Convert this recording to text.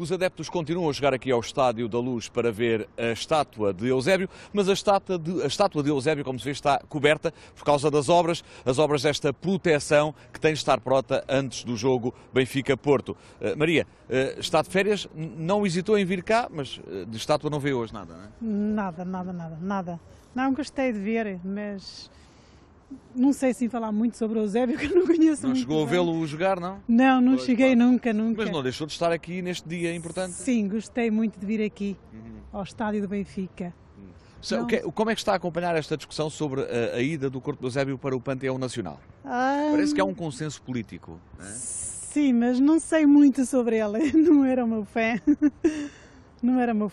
Os adeptos continuam a chegar aqui ao Estádio da Luz para ver a estátua de Eusébio, mas a estátua de, a estátua de Eusébio, como se vê, está coberta por causa das obras, as obras desta proteção que tem de estar pronta antes do jogo Benfica-Porto. Uh, Maria, uh, está de férias, não hesitou em vir cá, mas uh, de estátua não vê hoje nada, não é? Nada, nada, nada, nada. Não gostei de ver, mas não sei sim falar muito sobre o Eusébio, que eu não conheço Não chegou a vê-lo jogar, não? Não, não pois, cheguei claro. nunca, nunca. Mas não deixou de estar aqui neste dia importante? Sim, gostei muito de vir aqui uhum. ao estádio do Benfica. Hum. Que, é, como é que está a acompanhar esta discussão sobre a, a ida do corpo do Eusébio para o Panteão Nacional? Um... Ah, Parece que há um consenso político. Não é? Sim, mas não sei muito sobre ele. Não era o meu fã. Não era o meu